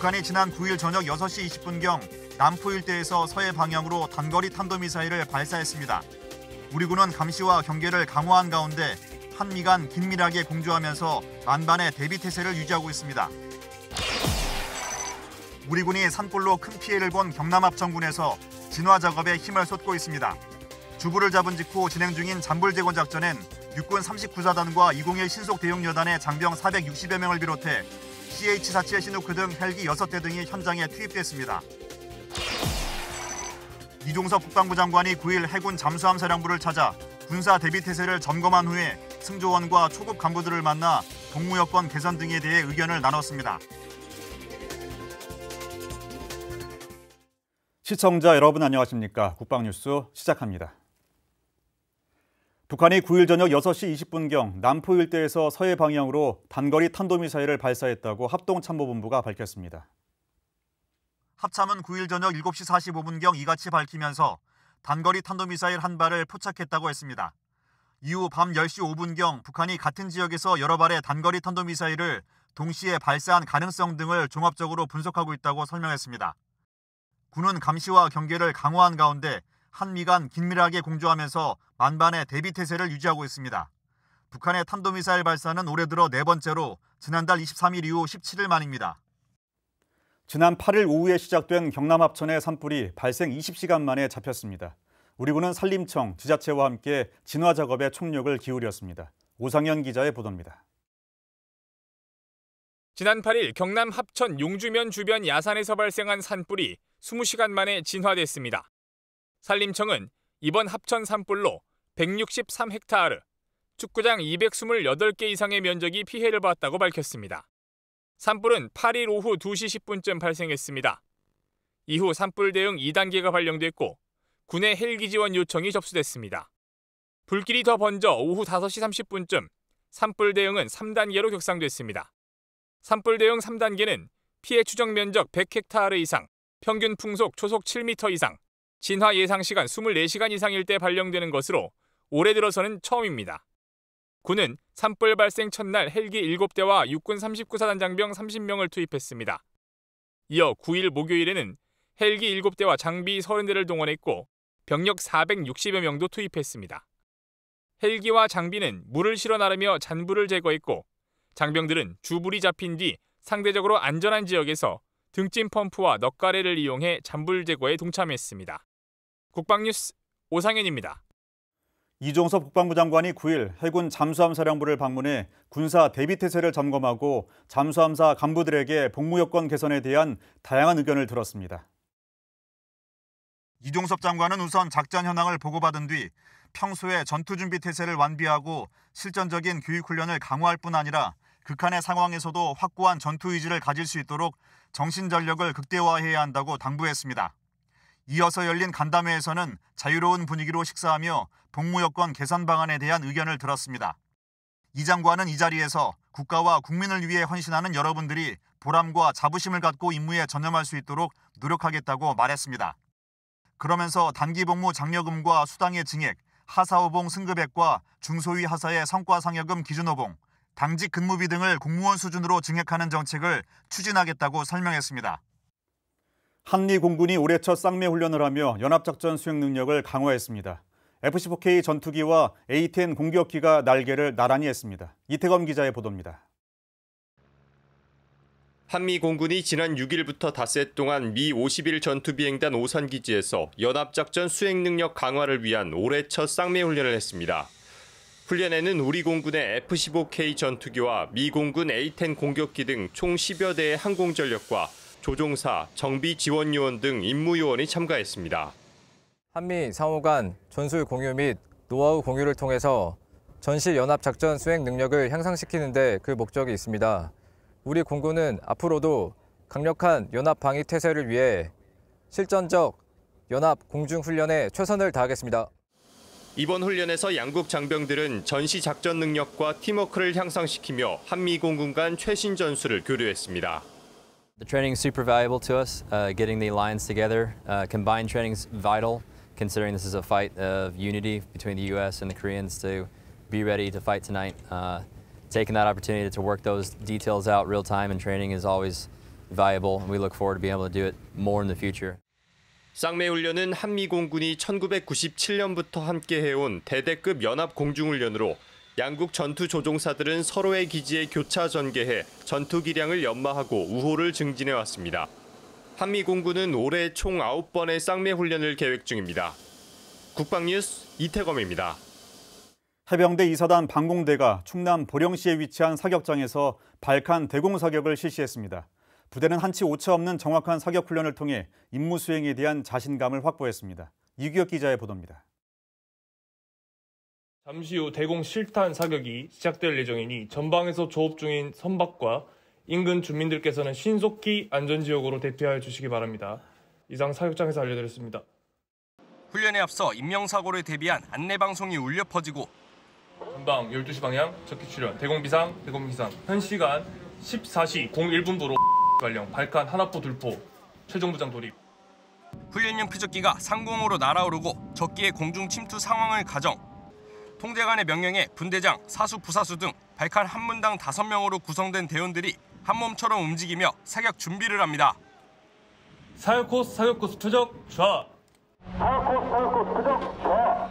북한이 지난 9일 저녁 6시 20분경 남포 일대에서 서해 방향으로 단거리 탄도미사일을 발사했습니다. 우리 군은 감시와 경계를 강화한 가운데 한미 간 긴밀하게 공조하면서 만반의 대비 태세를 유지하고 있습니다. 우리 군이 산골로큰 피해를 본 경남 합천군에서 진화 작업에 힘을 쏟고 있습니다. 주부를 잡은 직후 진행 중인 잔불 재건 작전엔 육군 39사단과 201 신속 대응 여단의 장병 460여 명을 비롯해 CH-47 시노크 등 헬기 6대 등이 현장에 투입됐습니다. 이종섭 국방부 장관이 9일 해군 잠수함 사령부를 찾아 군사 대비 태세를 점검한 후에 승조원과 초급 간부들을 만나 동무 여건 개선 등에 대해 의견을 나눴습니다. 시청자 여러분 안녕하십니까? 국방뉴스 시작합니다. 북한이 9일 저녁 6시 20분경 남포 일대에서 서해 방향으로 단거리 탄도미사일을 발사했다고 합동참모본부가 밝혔습니다. 합참은 9일 저녁 7시 45분경 이같이 밝히면서 단거리 탄도미사일 한 발을 포착했다고 했습니다. 이후 밤 10시 5분경 북한이 같은 지역에서 여러 발의 단거리 탄도미사일을 동시에 발사한 가능성 등을 종합적으로 분석하고 있다고 설명했습니다. 군은 감시와 경계를 강화한 가운데 한미 간 긴밀하게 공조하면서 만반의 대비 태세를 유지하고 있습니다. 북한의 탄도미사일 발사는 올해 들어 네 번째로 지난달 23일 이후 17일 만입니다. 지난 8일 오후에 시작된 경남 합천의 산불이 발생 20시간 만에 잡혔습니다. 우리 군은 산림청, 지자체와 함께 진화 작업에 총력을 기울였습니다. 오상현 기자의 보도입니다. 지난 8일 경남 합천 용주면 주변 야산에서 발생한 산불이 20시간 만에 진화됐습니다. 산림청은 이번 합천 산불로 163헥타르, 축구장 228개 이상의 면적이 피해를 봤다고 밝혔습니다. 산불은 8일 오후 2시 10분쯤 발생했습니다. 이후 산불 대응 2단계가 발령됐고 군의 헬기 지원 요청이 접수됐습니다. 불길이 더 번져 오후 5시 30분쯤 산불 대응은 3단계로 격상됐습니다. 산불 대응 3단계는 피해 추정 면적 100헥타르 이상, 평균 풍속 초속 7m 이상, 진화 예상 시간 24시간 이상일 때 발령되는 것으로 올해 들어서는 처음입니다. 군은 산불 발생 첫날 헬기 7대와 육군 39사단 장병 30명을 투입했습니다. 이어 9일 목요일에는 헬기 7대와 장비 30대를 동원했고 병력 460여 명도 투입했습니다. 헬기와 장비는 물을 실어 나르며 잔불을 제거했고 장병들은 주불이 잡힌 뒤 상대적으로 안전한 지역에서 등짐 펌프와 넉가래를 이용해 잔불 제거에 동참했습니다. 국방뉴스 오상현입니다. 이종섭 국방부 장관이 9일 해군 잠수함 사령부를 방문해 군사 대비태세를 점검하고 잠수함사 간부들에게 복무 여건 개선에 대한 다양한 의견을 들었습니다. 이종섭 장관은 우선 작전 현황을 보고받은 뒤 평소에 전투 준비 태세를 완비하고 실전적인 교육 훈련을 강화할 뿐 아니라 극한의 상황에서도 확고한 전투 의지를 가질 수 있도록 정신 전력을 극대화해야 한다고 당부했습니다. 이어서 열린 간담회에서는 자유로운 분위기로 식사하며 복무여건 개선 방안에 대한 의견을 들었습니다. 이 장관은 이 자리에서 국가와 국민을 위해 헌신하는 여러분들이 보람과 자부심을 갖고 임무에 전념할 수 있도록 노력하겠다고 말했습니다. 그러면서 단기 복무 장려금과 수당의 증액, 하사오봉 승급액과 중소위 하사의 성과 상여금 기준오봉, 당직 근무비 등을 공무원 수준으로 증액하는 정책을 추진하겠다고 설명했습니다. 한미 공군이 올해 첫 쌍매 훈련을 하며 연합작전 수행 능력을 강화했습니다. F-14K 전투기와 A-10 공격기가 날개를 나란히 했습니다. 이태검 기자의 보도입니다. 한미 공군이 지난 6일부터 닷새 동안 미51 전투비행단 오산 기지에서 연합작전 수행 능력 강화를 위한 올해 첫 쌍매 훈련을 했습니다. 훈련에는 우리 공군의 F-15K 전투기와 미 공군 A-10 공격기 등 총 10여 대의 항공전력과 조종사, 정비지원요원 등 임무요원이 참가했습니다. 한미 상호 간 전술 공유 및 노하우 공유를 통해서 전시 연합 작전 수행 능력을 향상시키는 데그 목적이 있습니다. 우리 공군은 앞으로도 강력한 연합 방위 태세를 위해 실전적 연합 공중 훈련에 최선을 다하겠습니다. 이번 훈련에서 양국 장병들은 전시 작전 능력과 팀워크를 향상시키며 한미 공군 간 최신 전술을 교류했습니다. The training is super valuable to us, uh, getting the lines together. Uh, combined training is vital, considering this is a fight of unity between the U.S. and the Koreans to be ready to fight tonight. Uh, taking that opportunity to work those details out real time and training is always valuable, and we look forward to being able to do it more in the future. 쌍매 훈련은 한미 공군이 1997년부터 해온 대대급 연합 공중훈련으로 양국 전투 조종사들은 서로의 기지에 교차 전개해 전투 기량을 연마하고 우호를 증진해 왔습니다. 한미 공군은 올해 총 9번의 쌍매 훈련을 계획 중입니다. 국방뉴스 이태검입니다. 해병대 이사단 방공대가 충남 보령시에 위치한 사격장에서 발칸 대공 사격을 실시했습니다. 부대는 한치 오차 없는 정확한 사격 훈련을 통해 임무 수행에 대한 자신감을 확보했습니다. 이규혁 기자의 보도입니다. 잠시 후 대공 실탄 사격이 시작될 예정이니 전방에서 조업 중인 선박과 인근 주민들께서는 신속히 안전지역으로 대피하여 주시기 바랍니다. 이상 사격장에서 알려드렸습니다. 훈련에 앞서 인명사고를 대비한 안내방송이 울려 퍼지고 전방 12시 방향 적기 출현 대공비상 대공비상 현시간 14시 01분부로 발령 발칸 하나포 둘포 최종부장 돌입 훈련용 표적기가 상공으로 날아오르고 적기의 공중 침투 상황을 가정 통제관의 명령에 분대장, 사수, 부사수 등발칼한 문당 다섯 명으로 구성된 대원들이 한 몸처럼 움직이며 사격 준비를 합니다. 사격 코스, 사격 코스 투적 좌. 사격 코스, 사격 코스 투적 좌.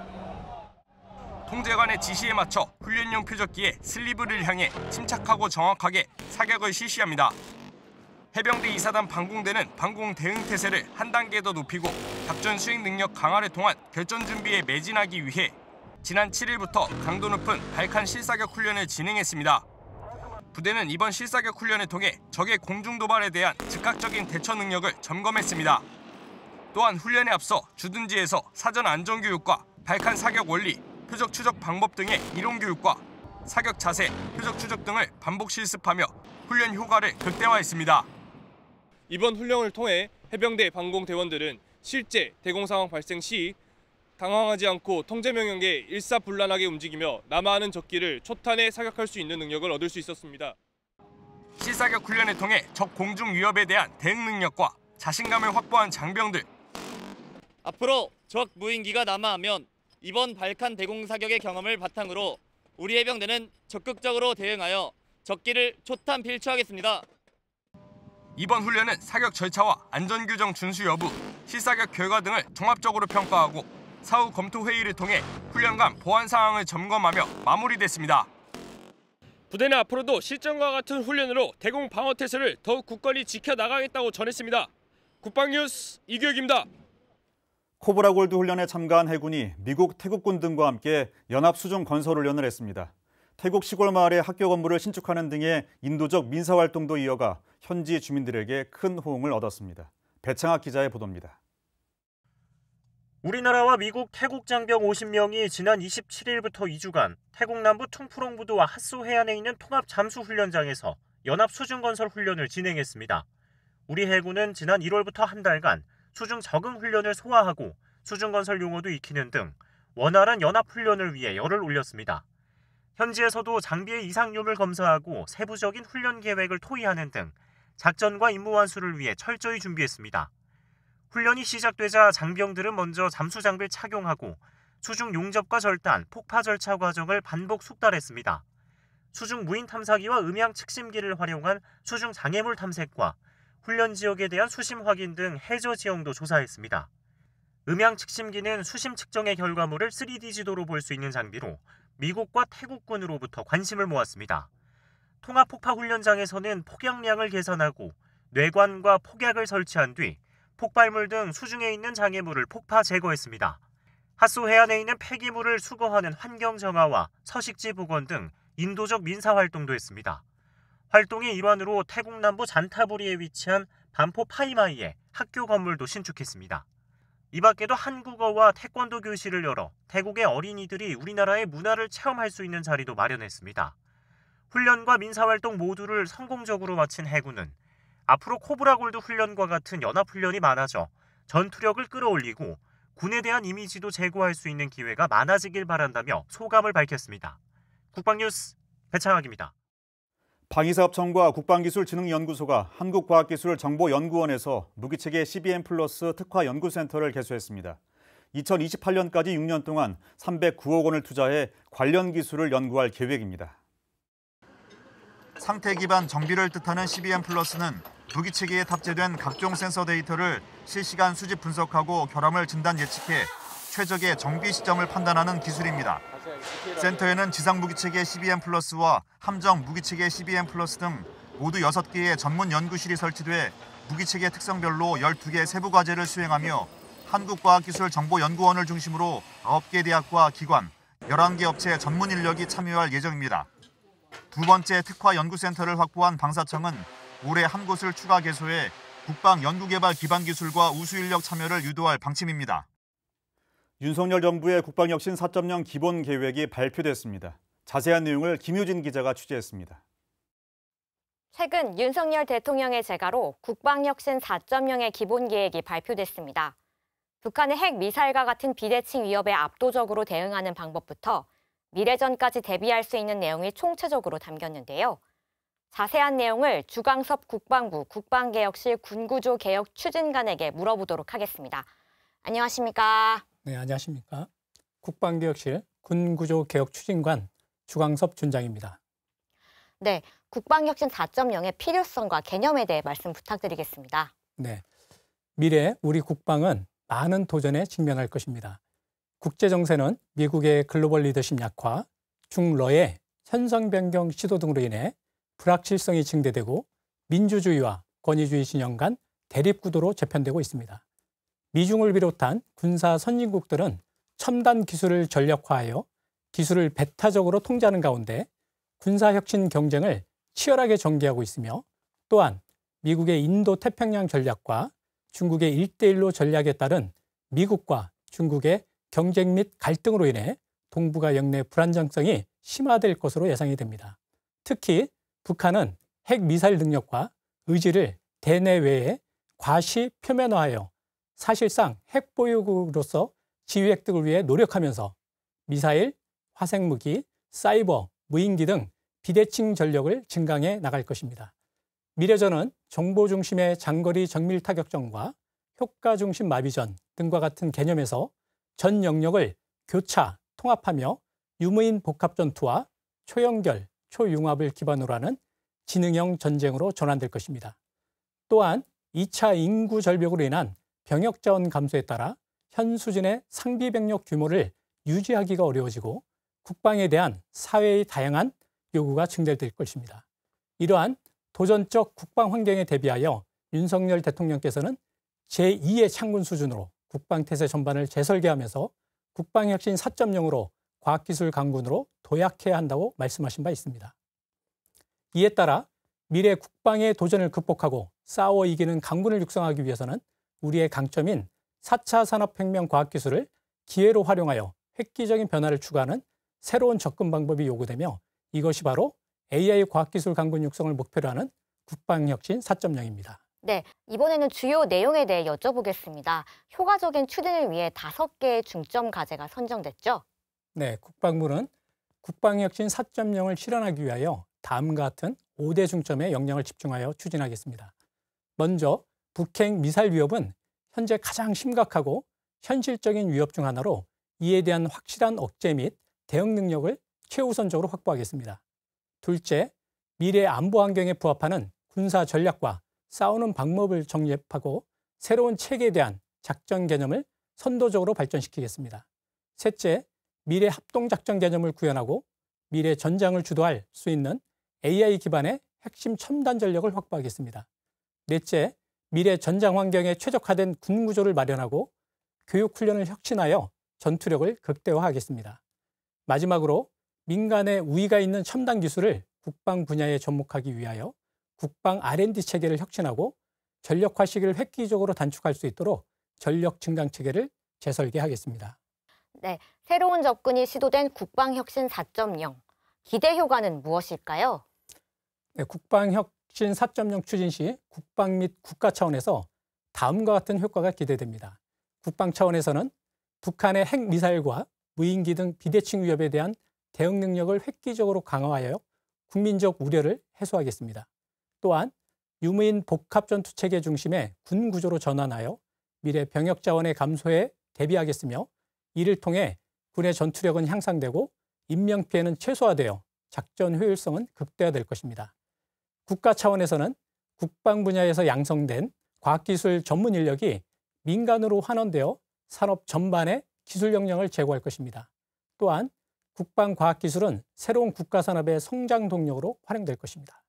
통제관의 지시에 맞춰 훈련용 표적기에 슬리브를 향해 침착하고 정확하게 사격을 실시합니다. 해병대 2사단 방공대는 방공 대응 태세를 한 단계 더 높이고 작전 수행 능력 강화를 통한 결전 준비에 매진하기 위해 지난 7일부터 강도 높은 발칸 실사격 훈련을 진행했습니다. 부대는 이번 실사격 훈련을 통해 적의 공중 도발에 대한 즉각적인 대처 능력을 점검했습니다. 또한 훈련에 앞서 주둔지에서 사전 안전 교육과 발칸 사격 원리, 표적 추적 방법 등의 이론 교육과 사격 자세, 표적 추적 등을 반복 실습하며 훈련 효과를 극대화했습니다. 이번 훈련을 통해 해병대 방공 대원들은 실제 대공 상황 발생 시 당황하지 않고 통제명령에 일사불란하게 움직이며 남하하는 적기를 초탄에 사격할 수 있는 능력을 얻을 수 있었습니다. 시사격 훈련을 통해 적 공중 위협에 대한 대응 능력과 자신감을 확보한 장병들. 앞으로 적 무인기가 남하하면 이번 발칸 대공 사격의 경험을 바탕으로 우리 해병대는 적극적으로 대응하여 적기를 초탄 필추하겠습니다. 이번 훈련은 사격 절차와 안전 규정 준수 여부, 시사격 결과 등을 종합적으로 평가하고 사후 검토 회의를 통해 훈련관 보안 상황을 점검하며 마무리됐습니다. 부대는 앞으로도 실전과 같은 훈련으로 대공 방어 태세를 더욱 굳건히 지켜나가겠다고 전했습니다. 국방뉴스 이규혁입니다. 코브라 골드 훈련에 참가한 해군이 미국, 태국군 등과 함께 연합 수중 건설 훈련을 했습니다. 태국 시골 마을에 학교 건물을 신축하는 등의 인도적 민사 활동도 이어가 현지 주민들에게 큰 호응을 얻었습니다. 배창학 기자의 보도입니다. 우리나라와 미국, 태국 장병 50명이 지난 27일부터 2주간 태국 남부 퉁푸롱 부두와 핫소 해안에 있는 통합 잠수 훈련장에서 연합 수중 건설 훈련을 진행했습니다. 우리 해군은 지난 1월부터 한 달간 수중 적응 훈련을 소화하고 수중 건설 용어도 익히는 등 원활한 연합 훈련을 위해 열을 올렸습니다. 현지에서도 장비의 이상률을 검사하고 세부적인 훈련 계획을 토의하는 등 작전과 임무 완수를 위해 철저히 준비했습니다. 훈련이 시작되자 장병들은 먼저 잠수장비를 착용하고 수중 용접과 절단, 폭파 절차 과정을 반복 숙달했습니다. 수중 무인 탐사기와 음향 측심기를 활용한 수중 장애물 탐색과 훈련 지역에 대한 수심 확인 등 해저 지형도 조사했습니다. 음향 측심기는 수심 측정의 결과물을 3D 지도로 볼 수 있는 장비로 미국과 태국군으로부터 관심을 모았습니다. 통합 폭파 훈련장에서는 폭약량을 계산하고 뇌관과 폭약을 설치한 뒤 폭발물 등 수중에 있는 장애물을 폭파 제거했습니다. 핫소 해안에 있는 폐기물을 수거하는 환경 정화와 서식지 복원 등 인도적 민사 활동도 했습니다. 활동의 일환으로 태국 남부 잔타부리에 위치한 반포 파이마이에 학교 건물도 신축했습니다. 이 밖에도 한국어와 태권도 교실을 열어 태국의 어린이들이 우리나라의 문화를 체험할 수 있는 자리도 마련했습니다. 훈련과 민사활동 모두를 성공적으로 마친 해군은 앞으로 코브라 골드 훈련과 같은 연합훈련이 많아져 전투력을 끌어올리고 군에 대한 이미지도 제고할 수 있는 기회가 많아지길 바란다며 소감을 밝혔습니다. 국방뉴스 배창학입니다. 방위사업청과 국방기술진흥연구소가 한국과학기술정보연구원에서 무기체계 CBM 플러스 특화연구센터를 개소했습니다. 2028년까지 6년 동안 309억 원을 투자해 관련 기술을 연구할 계획입니다. 상태 기반 정비를 뜻하는 CBM 플러스는 무기체계에 탑재된 각종 센서 데이터를 실시간 수집 분석하고 결함을 진단 예측해 최적의 정비 시점을 판단하는 기술입니다. 센터에는 지상 무기체계 c b m 플러스와 함정 무기체계 c b m 플러스 등 모두 6개의 전문 연구실이 설치돼 무기체계 특성별로 12개 세부 과제를 수행하며 한국과학기술정보연구원을 중심으로 9개 대학과 기관, 11개 업체 전문 인력이 참여할 예정입니다. 두 번째 특화 연구센터를 확보한 방사청은 올해 한 곳을 추가 개소해 국방 연구개발 기반 기술과 우수인력 참여를 유도할 방침입니다. 윤석열 정부의 국방혁신 4.0 기본 계획이 발표됐습니다. 자세한 내용을 김효진 기자가 취재했습니다. 최근 윤석열 대통령의 제가로 국방혁신 4.0의 기본 계획이 발표됐습니다. 북한의 핵 미사일과 같은 비대칭 위협에 압도적으로 대응하는 방법부터 미래전까지 대비할 수 있는 내용이 총체적으로 담겼는데요. 자세한 내용을 주광섭 국방부 국방개혁실 군구조 개혁 추진관에게 물어보도록 하겠습니다. 안녕하십니까? 네, 안녕하십니까? 국방개혁실 군구조 개혁 추진관 주광섭 준장입니다. 네, 국방혁신 4.0의 필요성과 개념에 대해 말씀 부탁드리겠습니다. 네, 미래 우리 국방은 많은 도전에 직면할 것입니다. 국제 정세는 미국의 글로벌 리더십 약화, 중러의 현상 변경 시도 등으로 인해 불확실성이 증대되고 민주주의와 권위주의 신영 간 대립구도로 재편되고 있습니다. 미중을 비롯한 군사 선진국들은 첨단 기술을 전력화하여 기술을 배타적으로 통제하는 가운데 군사혁신 경쟁을 치열하게 전개하고 있으며 또한 미국의 인도 태평양 전략과 중국의 일대일로 전략에 따른 미국과 중국의 경쟁 및 갈등으로 인해 동북아 영내 불안정성이 심화될 것으로 예상이 됩니다. 특히 북한은 핵 미사일 능력과 의지를 대내외에 과시 표면화하여 사실상 핵 보유국으로서 지위 획득을 위해 노력하면서 미사일, 화생무기, 사이버, 무인기 등 비대칭 전력을 증강해 나갈 것입니다. 미래전은 정보 중심의 장거리 정밀 타격전과 효과 중심 마비전 등과 같은 개념에서 전 영역을 교차, 통합하며 유무인 복합전투와 초연결, 초융합을 기반으로 하는 지능형 전쟁으로 전환될 것입니다. 또한 2차 인구 절벽으로 인한 병역 자원 감소에 따라 현 수준의 상비 병력 규모를 유지하기가 어려워지고 국방에 대한 사회의 다양한 요구가 증대될 것입니다. 이러한 도전적 국방 환경에 대비하여 윤석열 대통령께서는 제2의 창군 수준으로 국방태세 전반을 재설계하면서 국방혁신 4.0으로 과학기술 강군으로 도약해야 한다고 말씀하신 바 있습니다. 이에 따라 미래 국방의 도전을 극복하고 싸워 이기는 강군을 육성하기 위해서는 우리의 강점인 4차 산업혁명 과학기술을 기회로 활용하여 획기적인 변화를 추구하는 새로운 접근 방법이 요구되며 이것이 바로 AI 과학기술 강군 육성을 목표로 하는 국방혁신 4.0입니다. 네, 이번에는 주요 내용에 대해 여쭤보겠습니다. 효과적인 추진을 위해 다섯 개의 중점 과제가 선정됐죠? 네, 국방부는 국방혁신 4.0을 실현하기 위하여 다음과 같은 5대 중점에 역량을 집중하여 추진하겠습니다. 먼저 북핵 미사일 위협은 현재 가장 심각하고 현실적인 위협 중 하나로 이에 대한 확실한 억제 및 대응 능력을 최우선적으로 확보하겠습니다. 둘째, 미래 안보 환경에 부합하는 군사 전략과 싸우는 방법을 정립하고 새로운 체계에 대한 작전 개념을 선도적으로 발전시키겠습니다. 셋째, 미래 합동작전 개념을 구현하고 미래 전장을 주도할 수 있는 AI 기반의 핵심 첨단 전력을 확보하겠습니다. 넷째, 미래 전장 환경에 최적화된 군 구조를 마련하고 교육 훈련을 혁신하여 전투력을 극대화하겠습니다. 마지막으로 민간의 우위가 있는 첨단 기술을 국방 분야에 접목하기 위하여 국방 R&D 체계를 혁신하고 전력화 시기를 획기적으로 단축할 수 있도록 전력 증강 체계를 재설계하겠습니다. 네, 새로운 접근이 시도된 국방혁신 4.0 기대 효과는 무엇일까요? 네, 국방혁신 4.0 추진 시 국방 및 국가 차원에서 다음과 같은 효과가 기대됩니다. 국방 차원에서는 북한의 핵 미사일과 무인기 등 비대칭 위협에 대한 대응 능력을 획기적으로 강화하여 국민적 우려를 해소하겠습니다. 또한 유무인 복합전투 체계 중심의 군 구조로 전환하여 미래 병역 자원의 감소에 대비하겠으며 이를 통해 군의 전투력은 향상되고 인명 피해는 최소화되어 작전 효율성은 극대화될 것입니다. 국가 차원에서는 국방 분야에서 양성된 과학기술 전문 인력이 민간으로 환원되어 산업 전반에 기술 역량을 제고할 것입니다. 또한 국방과학기술은 새로운 국가산업의 성장 동력으로 활용될 것입니다.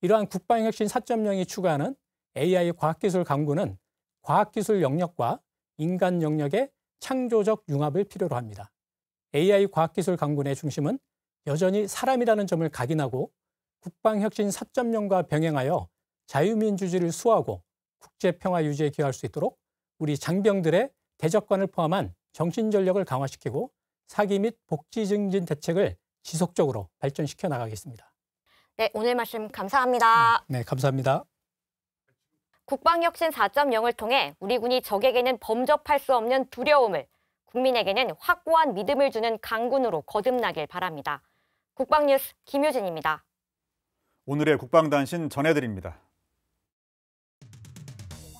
이러한 국방혁신 4.0이 추구하는 AI 과학기술 강구는 과학기술 영역과 인간 영역의 창조적 융합을 필요로 합니다. AI 과학기술 강군의 중심은 여전히 사람이라는 점을 각인하고 국방혁신 4.0과 병행하여 자유민주주의를 수호하고 국제평화 유지에 기여할 수 있도록 우리 장병들의 대적관을 포함한 정신전력을 강화시키고 사기 및 복지 증진 대책을 지속적으로 발전시켜 나가겠습니다. 네, 오늘 말씀 감사합니다. 네, 네 감사합니다. 국방혁신 4.0을 통해 우리 군이 적에게는 범접할 수 없는 두려움을 국민에게는 확고한 믿음을 주는 강군으로 거듭나길 바랍니다. 국방뉴스 김효진입니다. 오늘의 국방단신 전해드립니다.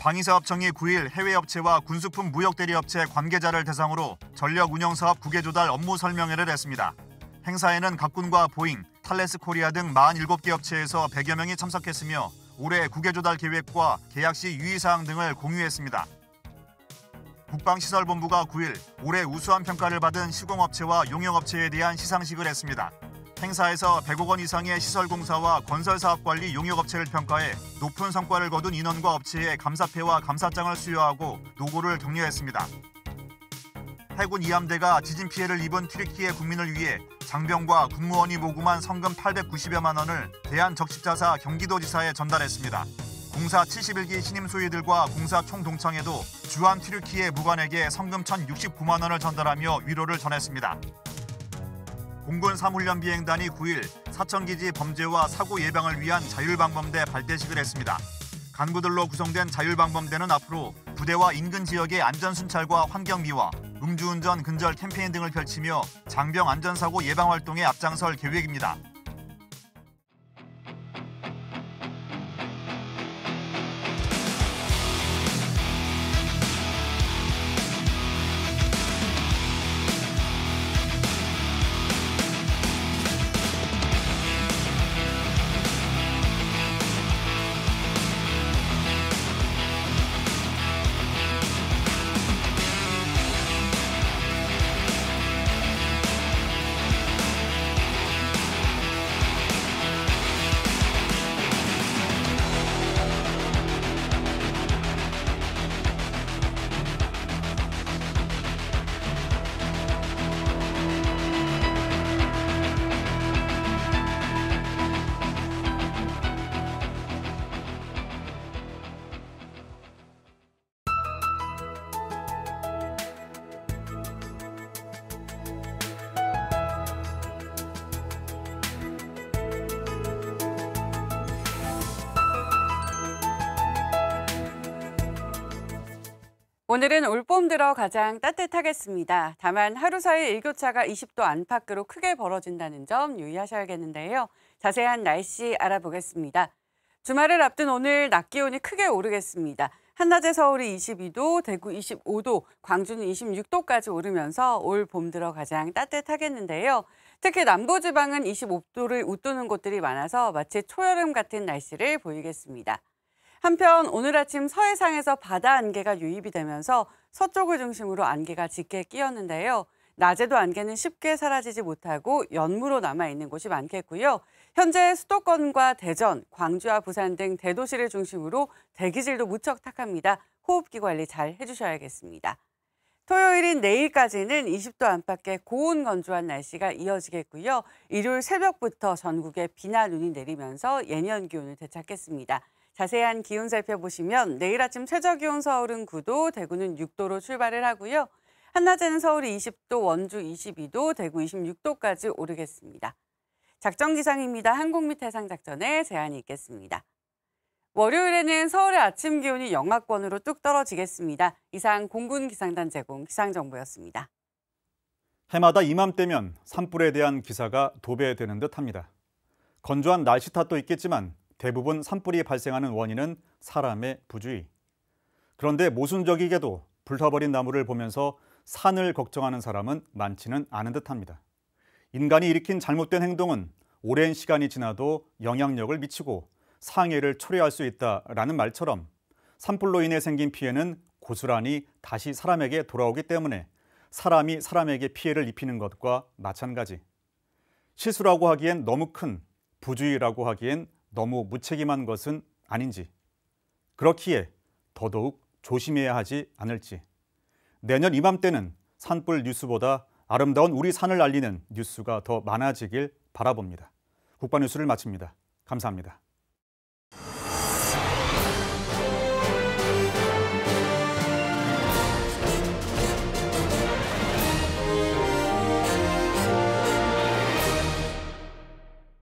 방위사업청이 9일 해외업체와 군수품 무역대리업체 관계자를 대상으로 전력 운영사업 국외조달 업무 설명회를 했습니다. 행사에는 각군과 보잉, 탈레스 코리아 등 47개 업체에서 100여 명이 참석했으며 올해 국외조달 계획과 계약 시 유의사항 등을 공유했습니다. 국방시설본부가 9일 올해 우수한 평가를 받은 시공업체와 용역업체에 대한 시상식을 했습니다. 행사에서 100억 원 이상의 시설공사와 건설사업관리 용역업체를 평가해 높은 성과를 거둔 인원과 업체에 감사패와 감사장을 수여하고 노고를 격려했습니다. 해군 이함대가 지진 피해를 입은 트리키의 국민을 위해 장병과 군무원이 모금한 성금 890여만 원을 대한적십자사 경기도지사에 전달했습니다. 공사 71기 신임 소위들과 공사 총동창회도 주한 튀르키예 무관에게 성금 1,069만 원을 전달하며 위로를 전했습니다. 공군 3훈련 비행단이 9일 사천기지 범죄와 사고 예방을 위한 자율방범대 발대식을 했습니다. 간부들로 구성된 자율방범대는 앞으로 부대와 인근 지역의 안전순찰과 환경미화, 음주운전 근절 캠페인 등을 펼치며 장병 안전사고 예방 활동에 앞장설 계획입니다. 오늘은 올 봄 들어 가장 따뜻하겠습니다. 다만 하루 사이 일교차가 20도 안팎으로 크게 벌어진다는 점 유의하셔야겠는데요. 자세한 날씨 알아보겠습니다. 주말을 앞둔 오늘 낮 기온이 크게 오르겠습니다. 한낮에 서울이 22도, 대구 25도, 광주는 26도까지 오르면서 올 봄 들어 가장 따뜻하겠는데요. 특히 남부지방은 25도를 웃도는 곳들이 많아서 마치 초여름 같은 날씨를 보이겠습니다. 한편 오늘 아침 서해상에서 바다 안개가 유입이 되면서 서쪽을 중심으로 안개가 짙게 끼었는데요. 낮에도 안개는 쉽게 사라지지 못하고 연무로 남아있는 곳이 많겠고요. 현재 수도권과 대전, 광주와 부산 등 대도시를 중심으로 대기질도 무척 탁합니다. 호흡기 관리 잘 해주셔야겠습니다. 토요일인 내일까지는 20도 안팎의 고온 건조한 날씨가 이어지겠고요. 일요일 새벽부터 전국에 비나 눈이 내리면서 예년 기온을 되찾겠습니다. 자세한 기온 살펴보시면 내일 아침 최저 기온 서울은 9도, 대구는 6도로 출발을 하고요. 한낮에는 서울이 20도, 원주 22도, 대구 26도까지 오르겠습니다. 작전 기상입니다. 한국및 해상 작전에 제한이 있겠습니다. 월요일에는 서울의 아침 기온이 영하권으로 뚝 떨어지겠습니다. 이상 공군 기상단 제공 기상 정보였습니다. 해마다 이맘때면 산불에 대한 기사가 도배되는 듯합니다. 건조한 날씨 탓도 있겠지만 대부분 산불이 발생하는 원인은 사람의 부주의. 그런데 모순적이게도 불타버린 나무를 보면서 산을 걱정하는 사람은 많지는 않은 듯합니다. 인간이 일으킨 잘못된 행동은 오랜 시간이 지나도 영향력을 미치고 상해를 초래할 수 있다라는 말처럼 산불로 인해 생긴 피해는 고스란히 다시 사람에게 돌아오기 때문에 사람이 사람에게 피해를 입히는 것과 마찬가지. 실수라고 하기엔 너무 큰, 부주의라고 하기엔 너무 무책임한 것은 아닌지, 그렇기에 더더욱 조심해야 하지 않을지, 내년 이맘때는 산불 뉴스보다 아름다운 우리 산을 알리는 뉴스가 더 많아지길 바라봅니다. 국방뉴스를 마칩니다. 감사합니다.